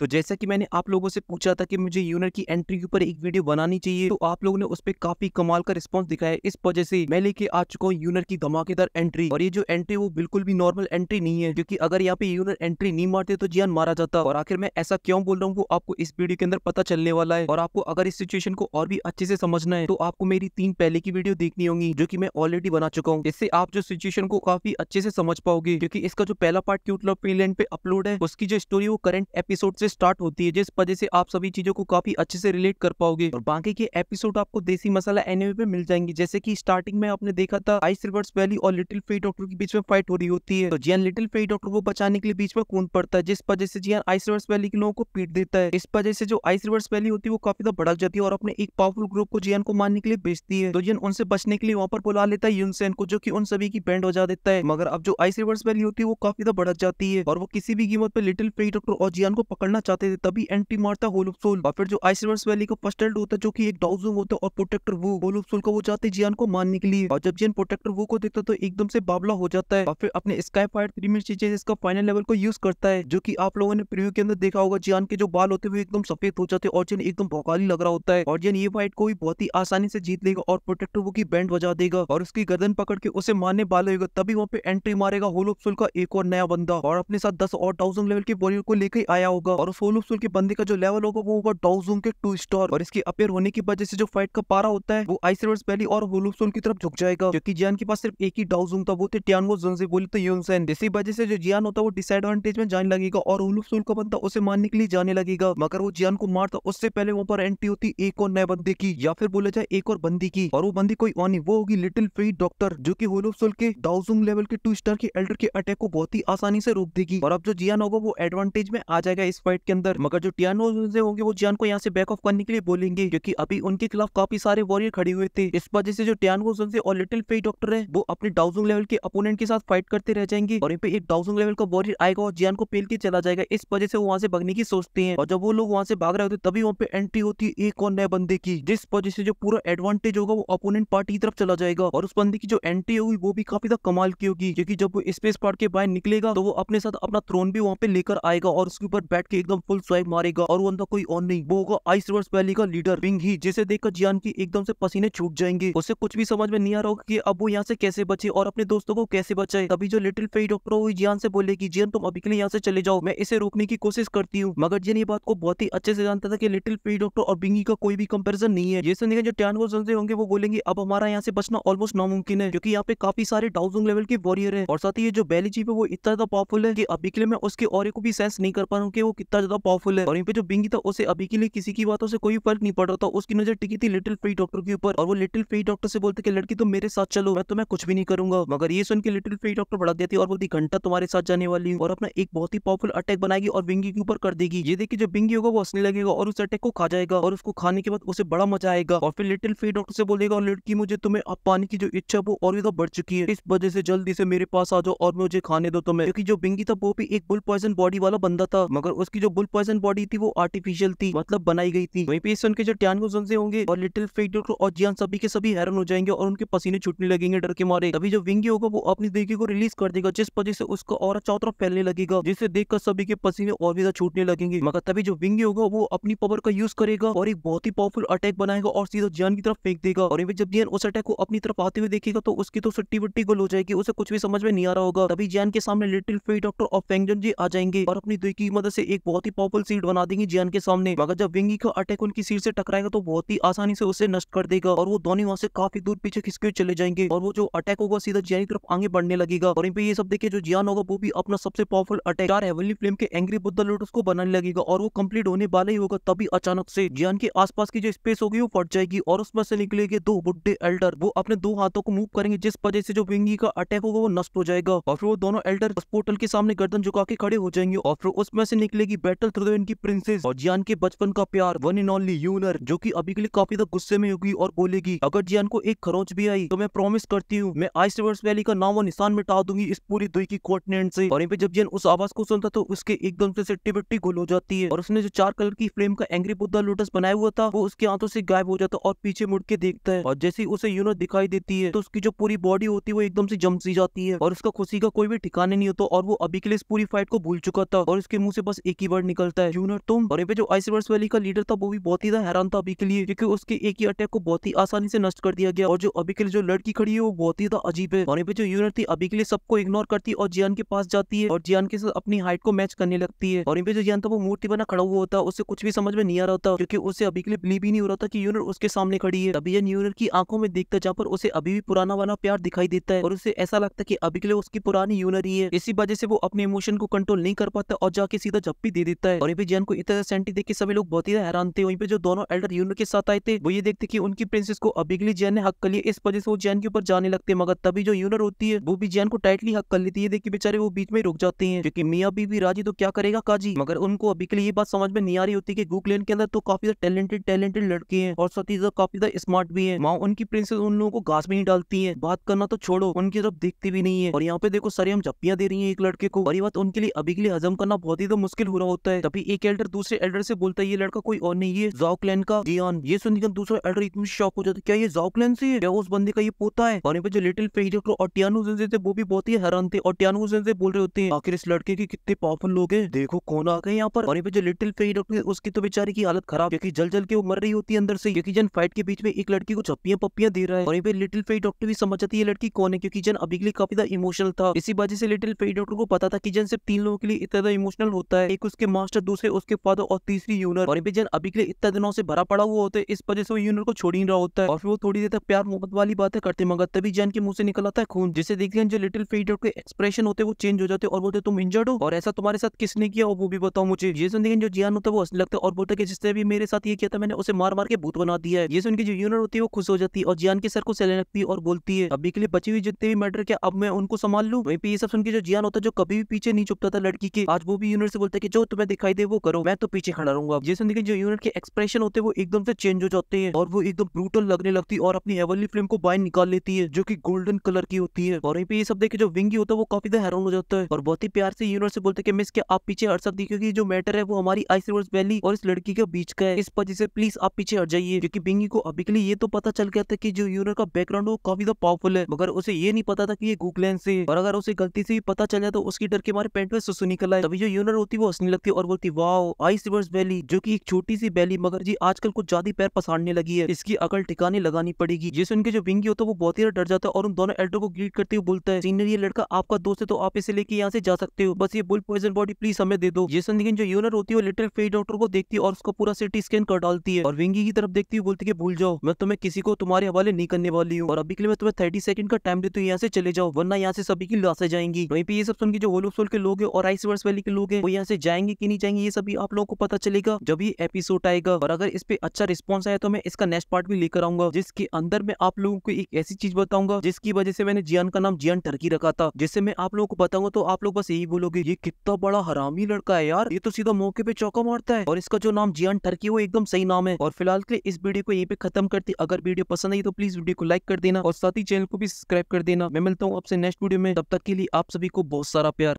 तो जैसा कि मैंने आप लोगों से पूछा था कि मुझे यूनर की एंट्री के ऊपर एक वीडियो बनानी चाहिए तो आप लोगों ने उस पर काफी कमाल का रिस्पॉन्स दिखाया इस वजह से मैं लेके आ चुका हूँ यूनर की धमाकेदार एंट्री और ये जो एंट्री वो बिल्कुल भी नॉर्मल एंट्री नहीं है क्योंकि अगर यहाँ पे यूनर एंट्री नहीं मारते तो जियान मारा जाता और आखिर मैं ऐसा क्यों बोल रहा हूँ वो आपको इस वीडियो के अंदर पता चलने वाला है और आपको अगर इस सिचुएशन को और भी अच्छे से समझना है तो आपको मेरी तीन पहले की वीडियो देखनी होगी जो की मैं ऑलरेडी बना चुका हूँ इससे आप जो सिचुएशन को काफी अच्छे से समझ पाओगे क्योंकि इसका जो पहला पार्ट क्यूट लव पे अपलोड है उसकी जो स्टोरी वो करेंट एपिसोड से से स्टार्ट होती है जिस वजह से आप सभी चीजों को काफी अच्छे से रिलेट कर पाओगे और बाकी के एपिसोड आपको देसी मसाला एनिमे पे मिल जाएंगे जैसे की स्टार्टिंग में आपने देखा था आइस रिवर्स वैली और लिटिल फेट डॉक्टर के बीच में फाइट हो रही होती है तो जियन लिटिल फेट डॉक्टर को बचाने के लिए बीच में कूद पड़ता है जिस वजह से जियन आइस रिवर्स वैली के लोगों को पीट देता है इस वजह से जो आइस रिवर्स वैली होती है वो काफी ज्यादा भड़क जाती है और अपने एक पावरफुल ग्रुप को जियन को मारने के लिए बेचती है तो जियन उनसे बचने के लिए वहाँ पर बुला लेता है यूनसेन को जो की उन सभी की बैंड जा देता है मगर अब जो आइस रिवर्स वैली होती है वो काफी ज्यादा भड़क जाती है और वो किसी भी कीमत पर लिटिल फेट डॉक्टर और जियन को पकड़ना करना चाहते थे तभी एंटी मारता होल ऑफ सोल फिर जो आइसवर्स वैली का फर्स्ट एल्ड होता जो कि एक डाउजूंग होता और प्रोटेक्टर वो होल ऑफ सोल का वो जाते जियान को मारने के लिए और जब जियान प्रोटेक्टर वो को देखता तो एकदम से बाबला हो जाता है और फिर अपने स्काई फायर थ्री मिनट चीजें इसका फाइनल लेवल को यूज करता है जो की आप लोगों ने प्रिव्यू के अंदर देखा होगा जियान के जो बाल होते हैं वो एकदम सफेद हो जाते और जियन एकदम भौकाली लग रहा होता है और जियन ये फाइट को भी बहुत ही आसानी से जीत लेगा और प्रोटेक्टर वो की बैंड बजा देगा और उसकी गर्दन पकड़ के उसे मारने बाल होगा तभी वहाँ पे एंट्री मारेगा होल ऑफ सोल का एक और नया बंदा और अपने साथ दस और थाउजेंड लेवल के वॉरियर को लेकर आया होगा और सोलूसूल की बंदी का जो लेवल होगा वो होगा डाउजूम के टू स्टार और इसके अपेयर होने की वजह से जो फाइट का पारा होता है वो आइस रिवर्स वैली और होलूसूल की तरफ झुक जाएगा क्योंकि जियान के पास सिर्फ एक ही डाउजूम था वो थे टियानो जो बोले तो यूनसैन इसी वजह से जो जियान होता है वो डिसएडवांटेज में जाने लगेगा और होलूसूल का बंदा उसे मारने के लिए जाने लगेगा मगर वो जियान को मारता उससे पहले वहाँ पर एंट्री होती एक और नए बंदे की या फिर बोला जाए एक और बंदी की और वो बंदी कोई ऑनी वो होगी लिटिल फ्री डॉक्टर जो की होलूसूल के डाउजूम लेवल के टू स्टार के एल्डर के अटैक को बहुत ही आसानी से रोक देगी और अब जो जियान होगा वो एडवांटेज में आ जाएगा इस फाइट फाइट के अंदर मगर जो टियानो से होंगे वो जियान को यहाँ से बैक ऑफ करने के लिए बोलेंगे क्योंकि अभी उनके खिलाफ काफी सारे वॉरियर खड़े हुए थे इस वजह से जो टियानो से और लिटिल फे डॉक्टर है वो अपने डाउजिंग लेवल के अपोनेंट के साथ फाइट करते रह जाएंगे और यहाँ पे एक डाउजिंग लेवल का वॉरियर आएगा और जियान को पेल के चला जाएगा इस वजह से वो वहाँ से भगने की सोचते हैं और जब वो लोग वहाँ से भाग रहे होते तभी वहाँ पे एंट्री होती है एक और नए बंदे की जिस वजह से जो पूरा एडवांटेज होगा वो अपोनेंट पार्टी की तरफ चला जाएगा और उस बंदे की जो एंट्री होगी वो भी काफी ज्यादा कमाल की होगी क्योंकि जब वो स्पेस पार्ट के बाहर निकलेगा तो वो अपने साथ अपना थ्रोन भी वहाँ पे लेकर आएगा और उसके ऊपर बैठ के एकदम फुल स्वाइप मारेगा और वो अंदर कोई ऑन नहीं वो होगा आइस रिवर्स वैली का लीडर विंग ही जिसे देखकर जियान की एकदम से पसीने छूट जाएंगे उसे कुछ भी समझ में नहीं आ रहा होगा की अब वो यहाँ से कैसे बचे और अपने दोस्तों को कैसे बचाए तभी जो लिटिल फेड डॉक्टर हुई जियान से बोले की जियान तुम अभी के लिए यहाँ से चले जाओ मैं इसे रोकने की कोशिश करती हूँ मगर जियान ये बात को बहुत ही अच्छे से जानता था की लिटिल फेई डॉक्टर और बिंगी का कोई भी कंपेरिजन नहीं है जैसे जो टैन वो होंगे वो बोलेंगे अब हमारा यहाँ से बचना ऑलमोस्ट नामुमकिन है क्योंकि यहाँ पे काफी सारे डाउजिंग लेवल के वॉरियर है और साथ ही ये जो बैली जीप है वो इतना ज्यादा पावरफुल है की अभी के लिए मैं उसके और को भी सेंस नहीं कर पा रहा हूँ की वो कितना इतना ज्यादा पॉवरफुल है और यहाँ पे जो बिंगी था उसे अभी के लिए किसी की बातों से कोई फर्क नहीं पड़ रहा था उसकी नजर टिकी थी लिटिल फ्री डॉक्टर के ऊपर और वो लिटिल फ्री डॉक्टर से बोलते कि लड़की तुम मेरे साथ चलो मैं तुम्हें कुछ भी नहीं करूंगा मगर ये सुन के लिटिल फ्री डॉक्टर बढ़ा देती और बोलती घंटा तुम्हारे साथ जाने वाली और अपना एक बहुत ही पॉवरफुल अटैक बनाएगी और बिंगी के ऊपर कर देगी ये देखिए जो बिंगी होगा वो हंसने लगेगा और उस अटैक को खा जाएगा और उसको खाने के बाद उसे बड़ा मजा आएगा और फिर लिटिल फ्री डॉक्टर से बोलेगा लड़की मुझे तुम्हें अब पानी की जो इच्छा वो और ज्यादा बढ़ चुकी है इस वजह से जल्दी से मेरे पास आ जाओ और मुझे खाने दो तुम्हें क्योंकि जो बिंगी था वो भी एक बुल पॉइजन बॉडी वाला बंदा था मगर उसकी जो बुल पॉइजन बॉडी थी वो आर्टिफिशियल थी मतलब बनाई गई थी वहीं पे इस के जो टैनको जनसे होंगे और लिटिल फेक और जियान सभी के सभी हैरान हो जाएंगे और उनके पसीने छूटने लगेंगे डर के मारे तभी जो विंगी होगा वो अपनी देगी को रिलीज कर देगा जिस वजह से उसका और चारों तरफ फैलने लगेगा जिसे देखकर सभी के पसीने और भी ज्यादा छूटने लगेंगे मगर तभी जो विंगी होगा वो अपनी पावर का यूज करेगा और एक बहुत ही पावरफुल अटैक बनाएगा और सीधा जियान की तरफ फेंक देगा और जब जियान उस अटैक को अपनी तरफ आते हुए देखेगा तो उसकी तो सट्टी वट्टी गोल हो जाएगी उसे कुछ भी समझ में नहीं आ रहा होगा तभी जियान के सामने लिटिल फेट डॉक्टर और फेंगजन जी आ जाएंगे और अपनी दुई की मदद से एक बहुत बहुत ही पावरफुल सीट बना देंगी जियान के सामने मगर जब विंगी का अटैक उनकी सीट से टकराएगा तो बहुत ही आसानी से उसे नष्ट कर देगा और वो दोनों वहां से काफी दूर पीछे खिसके चले जाएंगे और वो जो अटैक होगा सीधा जियान की तरफ आगे बढ़ने लगेगा और ये सब देखिए जो जियान होगा वो भी अपना सबसे पावरफुल अटैक चार हेवनली फ्लेम के एंग्री बुद्धा लोटस को बनाने लगेगा और वो कम्प्लीट होने वाला ही होगा तभी अचानक से जियान के आसपास की जो स्पेस होगी वो फट जाएगी और उसमें से निकलेगी दो बुढ़े एल्डर वो अपने दो हाथों को मूव करेंगे जिस वजह से जो विंगी का अटैक होगा वो नष्ट हो जाएगा और फिर वो दोनों एल्डर पोर्टल के सामने गर्दन झुका के खड़े हो जाएंगे और फिर उसमें से निकलेगी की बैटल थ्रो इनकी प्रिंसेस और जियान के बचपन का प्यार वन इन ऑनली यूनर जो कि अभी के लिए काफी ज्यादा गुस्से में होगी और बोलेगी अगर जियान को एक खरोच भी आई तो मैं प्रॉमिस करती हूँ मैं आइस रिवर्स वैली का नाम और निशान मिटा दूंगी इस पूरी दुई की कॉन्टिनेंट से और पे जब जियान उस आवाज को सुनता तो उसके एकदम से सिट्टी बिट्टी गुल हो जाती है और उसने जो चार कलर की फ्लेम का एंग्री बुद्धा लोटस बनाया हुआ था वो उसके हाथों से गायब हो जाता और पीछे मुड़ के देखता है और जैसे ही उसे यूनर दिखाई देती है तो उसकी जो पूरी बॉडी होती है वो एकदम से जम सी जाती है और उसका खुशी का कोई भी ठिकाने नहीं होता और वो अभी के लिए इस पूरी फाइट को भूल चुका था और उसके मुंह से बस एक ही वर्ड निकलता है तुम और जो आइसवर्स वैली का लीडर था वो भी बहुत ही हैरान था अभी के लिए क्योंकि उसके एक ही अटैक को बहुत ही आसानी से नष्ट कर दिया गया और जो अभी के लिए जो लड़की खड़ी है वो बहुत ही अजीब है और जो यूनिट थी अभी के लिए सबको इग्नोर करती है और जियान के पास जाती है और जियान के साथ अपनी हाइट को मैच करने लगती है और जो जियान था वो मूर्ति बना खड़ा हुआ होता है उसे कुछ भी समझ में नहीं आ रहा था क्योंकि उसे अभी के लिए बिलीव ही नहीं हो रहा था की यूनिट उसके सामने खड़ी है अभी जन यूनिट की आंखों में देखता जहाँ पर उसे अभी भी पुराना वाला प्यार दिखाई देता है और उसे ऐसा लगता है की अभी के लिए उसकी पुरानी यूनर ही है इसी वजह से वो अपने इमोशन को कंट्रोल नहीं कर पाता और जाके सीधा भी दे देता है और यहाँ पे जैन को इतना सेंटी देख के सभी लोग बहुत ही हैरान थे वहीं पे जो दोनों एल्डर यूनो के साथ आए थे वो ये देखते कि उनकी प्रिंसेस को अभी के लिए जैन ने हक कर लिया इस वजह से वो जैन के ऊपर जाने लगते मगर तभी जो यूनर होती है वो भी जैन को टाइटली हक कर लेती है देखिए बेचारे वो बीच में रुक जाते हैं क्योंकि मिया भी राजी तो क्या करेगा काजी मगर उनको अभी के लिए ये बात समझ में नहीं आ रही होती है की गुकलेन के अंदर तो काफी टैलेंटेड टैलेंटेड लड़के हैं और साथ ही काफी ज्यादा स्मार्ट भी है माँ उनकी प्रिंसेस उन लोगों को घास में नहीं डालती है बात करना तो छोड़ो उनकी तरफ देखती भी नहीं है और यहाँ पे देखो सर हम झप्पियां दे रही है एक लड़के को और ये बात उनके लिए अभी के लिए हजम करना बहुत ही तो मुश्किल हो रहा होता है तभी एक एल्डर दूसरे एल्डर से बोलता है ये लड़का कोई और नहीं है जाओ क्लैन का जियान ये सुनकर दूसरा एल्डर एकदम शॉक हो जाता है क्या ये जाओ क्लैन से है उस बंदे का ये पोता है और यहाँ पे जो लिटिल पेजर और टियानो हुसैन से थे वो भी बहुत ही हैरान थे और टियानो हुसैन से बोल रहे होते हैं आखिर इस लड़के के कितने पावरफुल लोग हैं देखो कौन आ गए यहाँ पर और यहाँ पे जो लिटिल पेजर उसकी तो बेचारे की हालत खराब क्योंकि जल जल के वो मर रही होती है अंदर से क्योंकि जन फाइट के बीच में एक लड़की को छप्पियां पप्पियां दे रहा है और यहाँ पे लिटिल फेई डॉक्टर भी समझ जाती है लड़की कौन है क्योंकि जन अभी के लिए काफी इमोशनल था इसी वजह से लिटिल फेई डॉक्टर को पता था कि जन सिर्फ तीन लोगों के लिए इतना इमोशनल होता है एक उस उसके मास्टर दूसरे उसके फादर और तीसरी यूनर और इमेजन अभी के लिए इतना दिनों से भरा पड़ा हुआ होता है इस वजह से वो यूनर को छोड़ ही रहा होता है और फिर वो थोड़ी देर तक प्यार मोहब्बत वाली बातें करते मगर तभी जैन के मुंह से निकल आता है खून जिसे देखते हैं जो लिटिल फेट के एक्सप्रेशन होते वो चेंज हो जाते और बोलते तुम इंजर्ड हो और ऐसा तुम्हारे साथ किसने किया वो भी बताओ मुझे ये सुन देखें जो जियान होता है वो हंसने लगता है और बोलता हैं जिसने भी मेरे साथ ये किया था मैंने उसे मार मार के भूत बना दिया है ये सुन जो यूनर होती है वो खुश हो जाती है और जियान के सर को सहने लगती है और बोलती है अभी के लिए बची हुई जितने भी मैटर क्या अब मैं उनको संभाल लू वहीं ये सब सुन के जो जियान होता है जो कभी भी पीछे नहीं चुपता था लड़की के आज वो भी यूनर से बोलते कि जो तुम्हें तो दिखाई दे वो करो मैं तो पीछे खड़ा रहूंगा जैसे देखिए जो यूनिट के एक्सप्रेशन होते हैं वो एकदम से चेंज हो जाते हैं और वो एकदम ब्रूटल लगने लगती है और अपनी हेवनली फ्लेम को बाइन निकाल लेती है जो की गोल्डन कलर की होती है और ये सब देखे जो विंगी होता है वो काफी ज्यादा हैरान हो जाता है और बहुत ही प्यार से यूनिट से बोलते मिस के आप पीछे हट सकती क्योंकि जो मैटर है वो हमारी आइस रिवर्स वैली और इस लड़की के बीच का है इस वजह से प्लीज आप पीछे हट जाइए क्योंकि बिंगी को अभी के लिए ये तो पता चल गया था कि जो यूनिट का बैकग्राउंड वो काफी ज्यादा पावरफुल है मगर उसे ये नहीं पता था कि ये गूगलैंड से और अगर उसे गलती से पता चल जाए तो उसकी डर के मारे पेंट में सुसु निकला है तभी जो यूनिट होती है वो हंसने लगती है और बोलती वाओ आइस रिवर्स वैली जो की एक छोटी सी वैली मगर जी आजकल कुछ ज्यादा पैर पसारने लगी है इसकी अकल ठिकाने लगानी पड़ेगी ये उनके जो विंगी होता है वो बहुत ही डर जाता है और उन दोनों एल्टो को ग्रीट करते हुए बोलता है सीनियर ये लड़का आपका दोस्त है तो आप इसे लेके यहाँ से जा सकते हो बस ये बुल पॉइजन बॉडी प्लीज हमें दे दो जिसन लेकिन जो यूनर होती है वो लिटिल फेज डॉक्टर को देखती है और उसको पूरा सिटी स्कैन कर डालती है और विंगी की तरफ देखती हुई बोलती है भूल जाओ मैं तुम्हें किसी को तुम्हारे हवाले नहीं करने वाली हूँ और अभी के लिए मैं तुम्हें थर्टी सेकंड का टाइम देती हूँ यहाँ से चले जाओ वरना यहाँ से सभी की लाशें जाएंगी वहीं पे ये सब सुन के जो होलोसोल के लोग है और वर्स वैली के लोग है वो यहाँ से जाएंगे चाहेंगे कि नहीं जाएंगे ये सभी आप लोगों को पता चलेगा जब ये एपिसोड आएगा और अगर इस पे अच्छा रिस्पॉन्स आया तो मैं इसका नेक्स्ट पार्ट भी लेकर आऊंगा जिसके अंदर मैं आप लोगों को एक ऐसी चीज बताऊंगा जिसकी वजह से मैंने जियन का नाम जियन टर्की रखा था जिससे मैं आप लोगों को बताऊंगा तो आप लोग बस यही बोलोगे ये कितना बड़ा हरामी लड़का है यार ये तो सीधा मौके पे चौका मारता है और इसका जो नाम जियन टर्की वो एकदम सही नाम है और फिलहाल के इस वीडियो को यही पे खत्म करती अगर वीडियो पसंद आई तो प्लीज वीडियो को लाइक कर देना और साथ ही चैनल को भी सब्सक्राइब कर देना मैं मिलता हूँ आपसे नेक्स्ट वीडियो में तब तक के लिए आप सभी को बहुत सारा प्यार